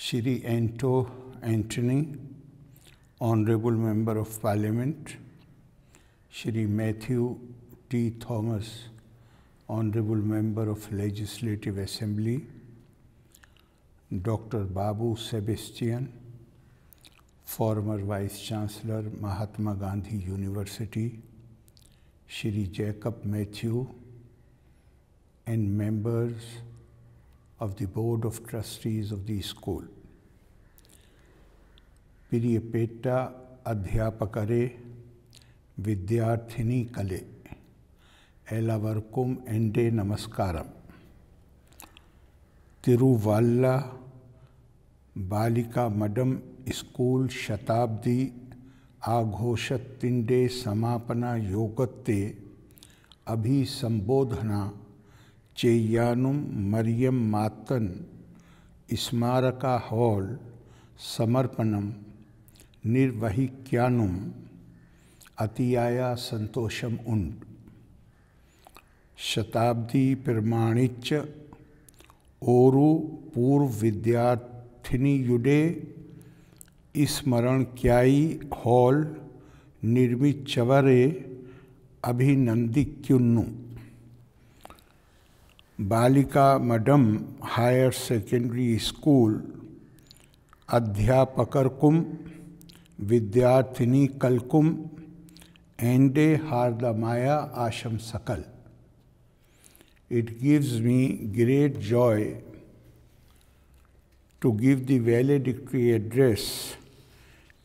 Shri Anto Anthony, Honorable Member of Parliament, Shri Matthew T. Thomas, Honorable Member of Legislative Assembly, Dr. Babu Sebastian, former Vice Chancellor Mahatma Gandhi University, Shri Jacob Matthew, and members of the Board of Trustees of the school. प्रियपेटा अध्यापकरे विद्यार्थिनी कले एलावरकुम एंडे नमस्कारम तिरुवाल्ला बालिका madam school शताब्दी आघोषतिंडे समापना योगत्ते अभिसंबोधना चेयानुम Maryam मातन स्मारका hall समर्पणम निर्वहिक्यानुम अतियाया संतोषम उन शताब्दी प्रमाणिच ओरु पूर्व विद्यार्थिनी युडे स्मरण क्याई हॉल निर्मित चवरे अभिनंदिक्युन्नु Balika Madam Higher Secondary School Adhyapakarkum Vidyarthini Kalkum Ende Hardamaya Asham Sakal. It gives me great joy to give the valedictory address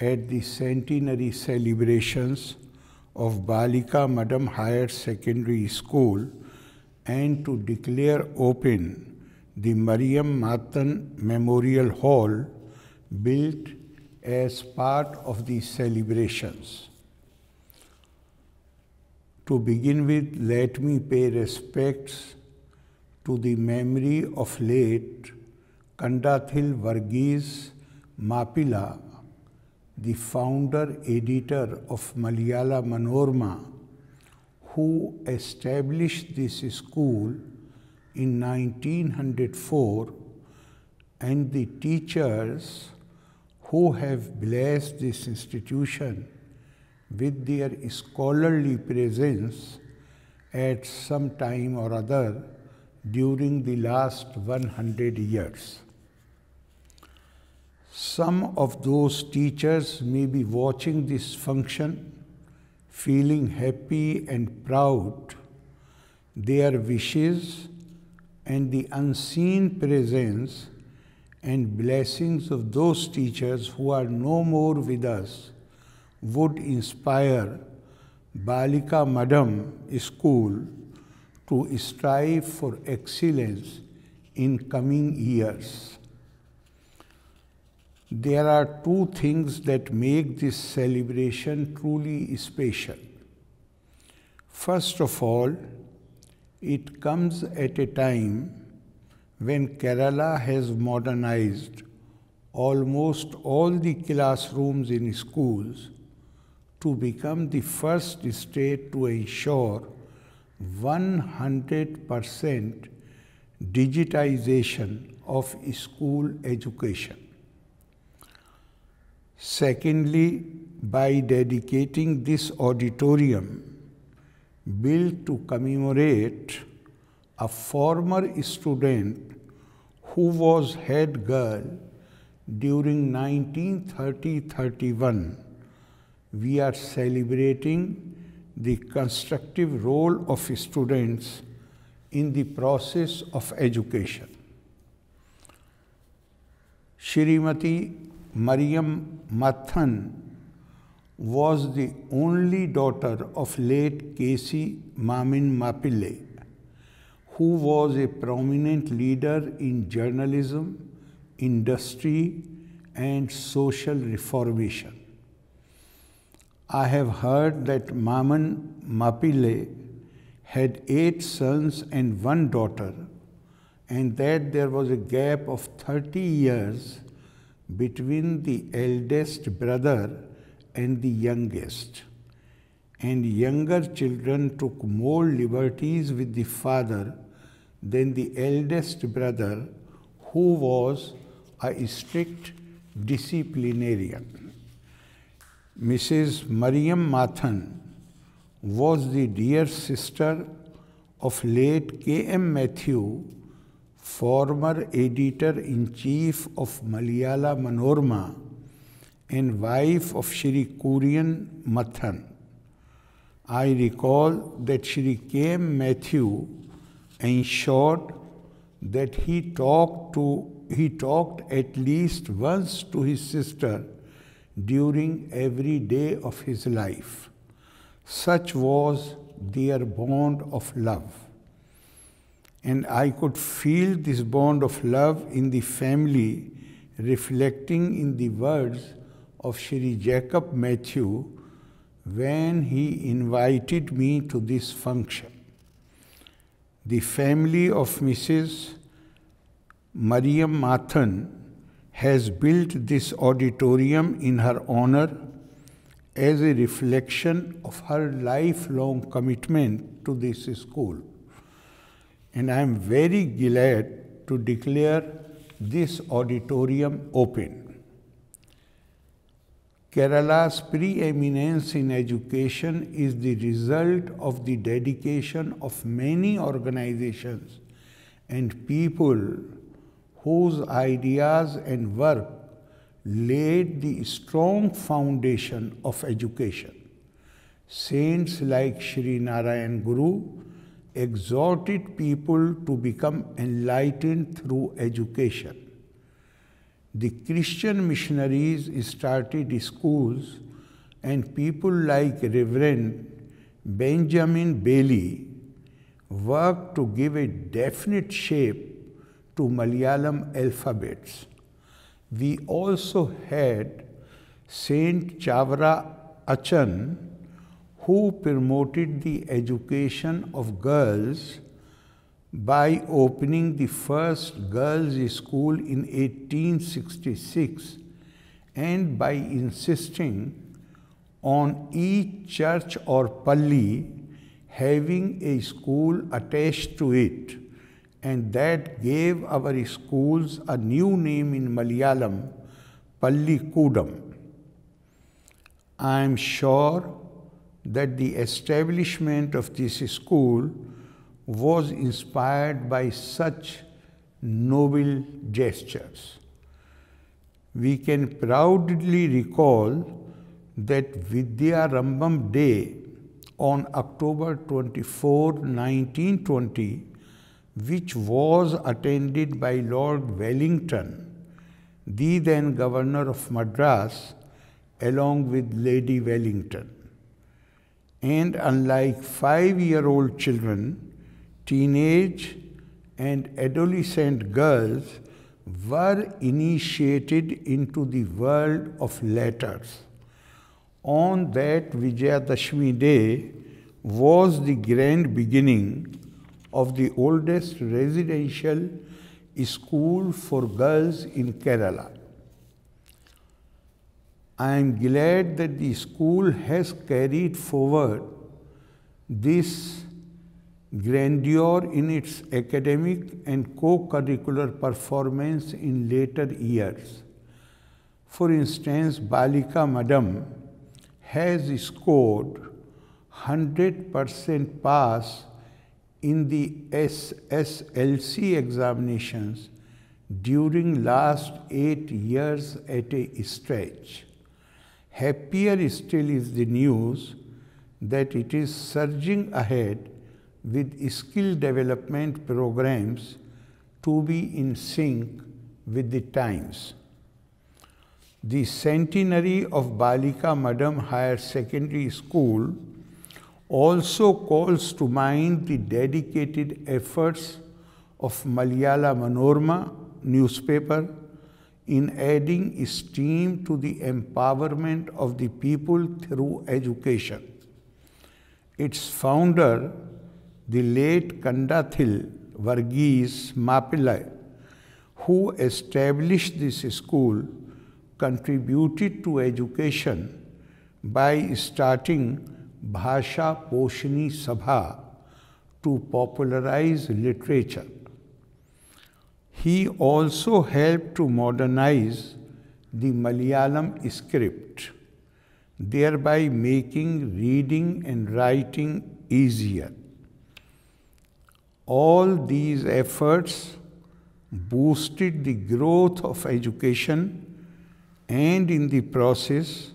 at the centenary celebrations of Balika Madam Higher Secondary School and to declare open the Maryam Matan Memorial Hall built as part of the celebrations. To begin with, let me pay respects to the memory of late Kandathil Varghese Mapila, the founder editor of Malayala Manorama who established this school in 1904 and the teachers who have blessed this institution with their scholarly presence at some time or other during the last 100 years. Some of those teachers may be watching this function feeling happy and proud, their wishes and the unseen presence and blessings of those teachers who are no more with us would inspire Balika Madam School to strive for excellence in coming years there are two things that make this celebration truly special. First of all, it comes at a time when Kerala has modernized almost all the classrooms in schools to become the first state to ensure 100% digitization of school education. Secondly, by dedicating this auditorium built to commemorate a former student who was head girl during 1930-31. We are celebrating the constructive role of students in the process of education. Shrimati Maryam Mathan was the only daughter of late K.C. Mamin Mapile, who was a prominent leader in journalism, industry, and social reformation. I have heard that Maman Mapile had eight sons and one daughter, and that there was a gap of 30 years between the eldest brother and the youngest. And younger children took more liberties with the father than the eldest brother, who was a strict disciplinarian. Mrs. Mariam Mathan was the dear sister of late K.M. Matthew, former editor-in-chief of Malayala Manorama and wife of Sri Kurian Mathan. I recall that Sri K. Matthew ensured that he talked to he talked at least once to his sister during every day of his life. Such was their bond of love and I could feel this bond of love in the family reflecting in the words of Shri Jacob Matthew when he invited me to this function. The family of Mrs. Mariam Mathan has built this auditorium in her honor as a reflection of her lifelong commitment to this school and I am very glad to declare this auditorium open. Kerala's preeminence in education is the result of the dedication of many organizations and people whose ideas and work laid the strong foundation of education. Saints like Sri Narayan Guru exhorted people to become enlightened through education. The Christian missionaries started schools, and people like Reverend Benjamin Bailey worked to give a definite shape to Malayalam alphabets. We also had Saint Chavara Achan who promoted the education of girls by opening the first girls' school in 1866 and by insisting on each church or palli having a school attached to it and that gave our schools a new name in Malayalam, Pallikudam. I am sure that the establishment of this school was inspired by such noble gestures. We can proudly recall that Vidya Rambam Day on October 24, 1920, which was attended by Lord Wellington, the then Governor of Madras, along with Lady Wellington and unlike five year old children, teenage and adolescent girls were initiated into the world of letters. On that Vijayadashmi day was the grand beginning of the oldest residential school for girls in Kerala. I am glad that the school has carried forward this grandeur in its academic and co-curricular performance in later years. For instance, Balika Madam has scored 100% pass in the SSLC examinations during last 8 years at a stretch. Happier still is the news that it is surging ahead with skill development programs to be in sync with the times. The centenary of Balika Madam Higher Secondary School also calls to mind the dedicated efforts of Malayala Manorama newspaper in adding steam to the empowerment of the people through education. Its founder, the late Kandathil Varghese Mapillai, who established this school, contributed to education by starting Bhasha Poshini Sabha to popularize literature he also helped to modernize the Malayalam script, thereby making reading and writing easier. All these efforts boosted the growth of education and in the process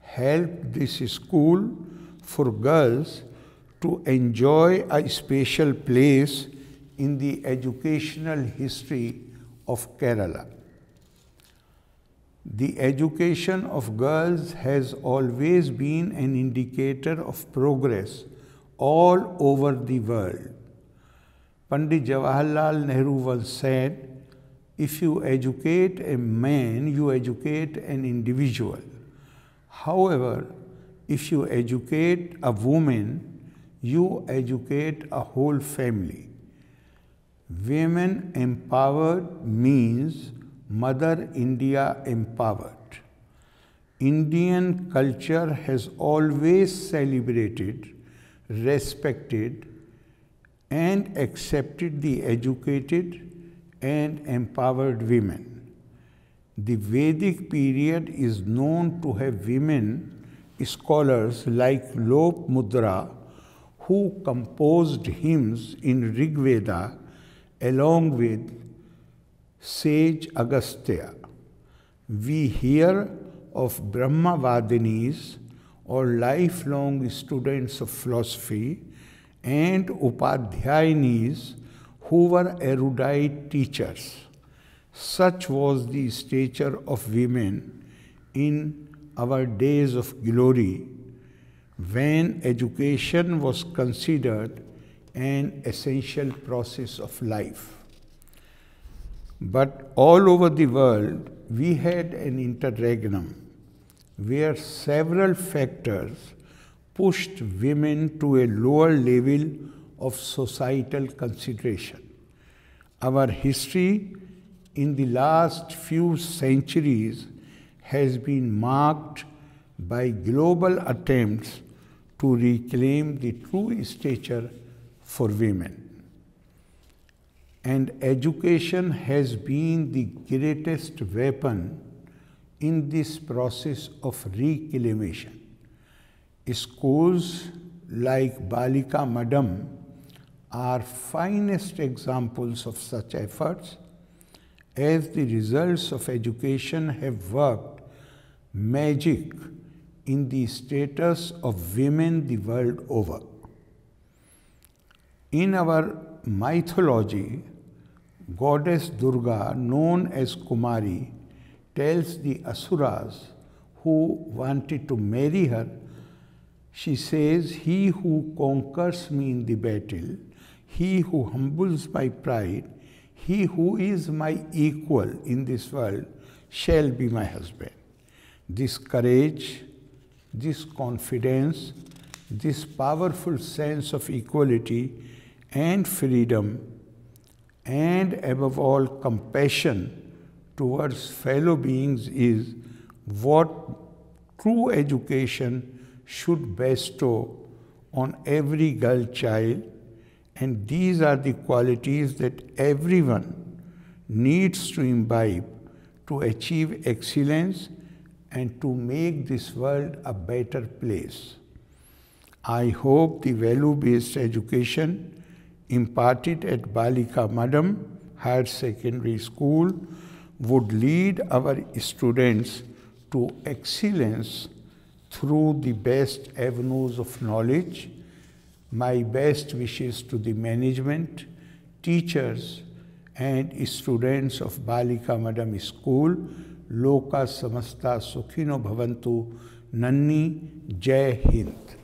helped this school for girls to enjoy a special place in the educational history of Kerala. The education of girls has always been an indicator of progress all over the world. Pandit Jawaharlal Nehru once said, if you educate a man, you educate an individual. However, if you educate a woman, you educate a whole family. Women empowered means Mother India empowered. Indian culture has always celebrated, respected, and accepted the educated and empowered women. The Vedic period is known to have women scholars like Lop Mudra who composed hymns in Rig Veda along with sage Agastya, we hear of Brahmavadinis or lifelong students of philosophy and Upadhyayinis who were erudite teachers. Such was the stature of women in our days of glory when education was considered an essential process of life. But all over the world, we had an interregnum where several factors pushed women to a lower level of societal consideration. Our history in the last few centuries has been marked by global attempts to reclaim the true stature for women. And education has been the greatest weapon in this process of reclamation. Schools like Balika Madam are finest examples of such efforts as the results of education have worked magic in the status of women the world over. In our mythology, goddess Durga, known as Kumari, tells the Asuras who wanted to marry her, she says, He who conquers me in the battle, he who humbles my pride, he who is my equal in this world shall be my husband. This courage, this confidence, this powerful sense of equality and freedom and above all compassion towards fellow beings is what true education should bestow on every girl child and these are the qualities that everyone needs to imbibe to achieve excellence and to make this world a better place. I hope the value-based education imparted at Balika Madam Higher Secondary School would lead our students to excellence through the best avenues of knowledge. My best wishes to the management, teachers, and students of Balika Madam School. Loka Samasta Sukhino Bhavantu Nanni Jai Hind.